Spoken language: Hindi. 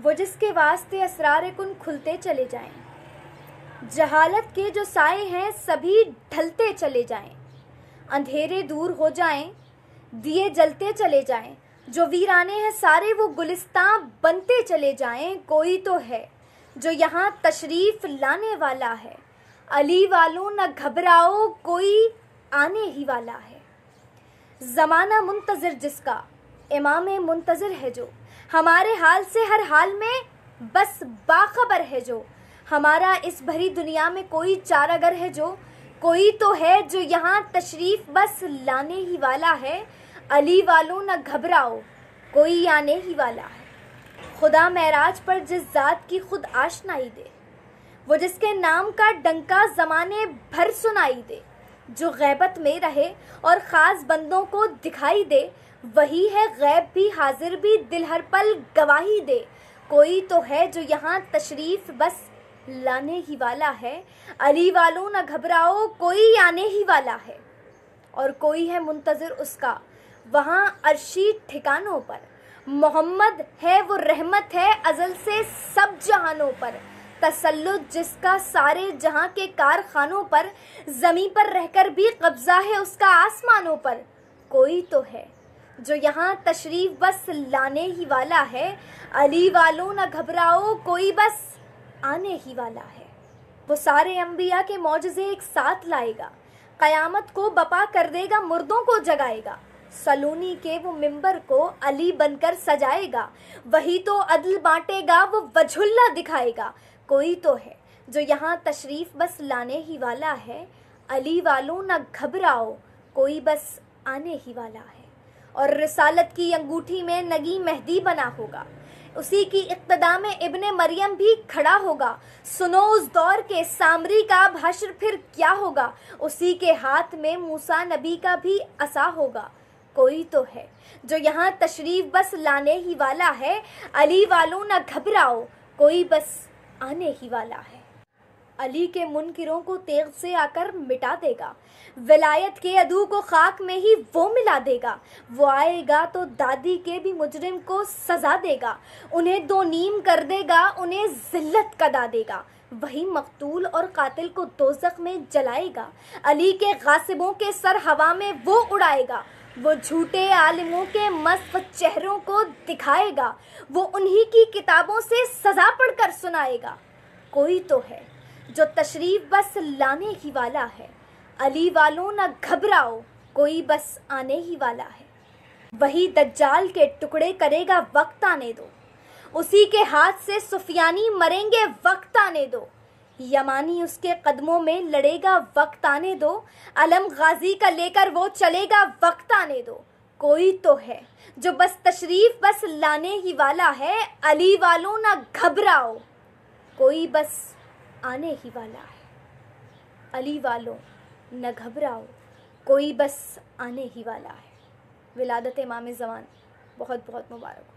वो जिसके वास्ते असरार कन खुलते चले जाएं जहालत के जो साए हैं सभी ढलते चले जाएं अंधेरे दूर हो जाएं दिए जलते चले जाएं जो वीराने हैं सारे वो गुलिस्तां बनते चले जाएं कोई तो है जो यहाँ तशरीफ़ लाने वाला है अली वालों न घबराओ कोई आने ही वाला है ज़माना मुंतज़र जिसका इमाम मुंतज़र है जो हमारे हाल से हर हाल में बस बाखबर है जो हमारा इस भरी दुनिया में कोई चारागर है जो कोई तो है जो यहाँ तशरीफ बस लाने ही वाला है अली वालों न घबराओ कोई आने ही वाला है खुदा महराज पर जिस ज़ात की खुद आशनाई दे वो जिसके नाम का डंका ज़माने भर सुनाई दे जो गैबत में रहे और ख़ास बंदों को दिखाई दे वही है गैब भी हाजिर भी दिल हर पल गवाही दे कोई तो है जो यहाँ तशरीफ बस लाने ही वाला है अली वालों ना घबराओ कोई आने ही वाला है और कोई है मुंतज़र उसका वहाँ अरशी ठिकानों पर मोहम्मद है वो रहमत है अजल से सब जहानों पर तसल्लुत जिसका सारे जहां के कारखानों पर जमी पर रहकर भी कब्ज़ा है उसका आसमानों पर कोई तो है जो यहाँ तशरीफ बस लाने ही वाला है अली वालों न घबराओ कोई बस आने ही वाला है वो सारे अम्बिया के मौजे एक साथ लाएगा क़यामत को बपा कर देगा मुर्दों को जगाएगा सलोनी के वो मिंबर को अली बनकर सजाएगा वही तो अदल बांटेगा वो वजुल्ला दिखाएगा कोई तो है जो यहाँ तशरीफ़ बस लाने ही वाला है अली वालों ना घबराओ कोई बस आने ही वाला है और रसालत की अंगूठी में नगी मेहदी बना होगा उसी की इब्तदा में इबन मरियम भी खड़ा होगा सुनो उस दौर के सामरी का भाषण फिर क्या होगा उसी के हाथ में मूसा नबी का भी असा होगा कोई तो है जो यहाँ तशरीफ बस लाने ही वाला है अली वालों ना घबराओ कोई बस आने ही वाला है अली के मुनकरों को तेग से आकर मिटा देगा विलायत के अदू को खाक में ही वो मिला देगा वो आएगा तो दादी के भी मुजरिम को सजा देगा उन्हें दो नीम कर देगा उन्हें जिल्लत कदा देगा वही मकतूल और कातिल को दोजख में जलाएगा अली के गासिबों के सर हवा में वो उड़ाएगा वो झूठे आलिमों के मस्त चेहरों को दिखाएगा वो उन्हीं की किताबों से सजा पढ़कर सुनाएगा कोई तो है जो तशरीफ बस लाने ही वाला है अली वालों ना घबराओ कोई बस आने ही वाला है वही दज्जाल के टुकड़े करेगा वक्त आने दो उसी के हाथ से सुफियानी मरेंगे वक्त आने दो यमानी उसके कदमों में लड़ेगा वक्त आने दो अलम गाजी का लेकर वो चलेगा वक्त आने दो कोई तो है जो बस तशरीफ बस लाने ही वाला है अली वालों ना घबराओ कोई बस आने ही वाला है अली वालों न घबराओ कोई बस आने ही वाला है विलादत इमाम जवान बहुत बहुत मुबारक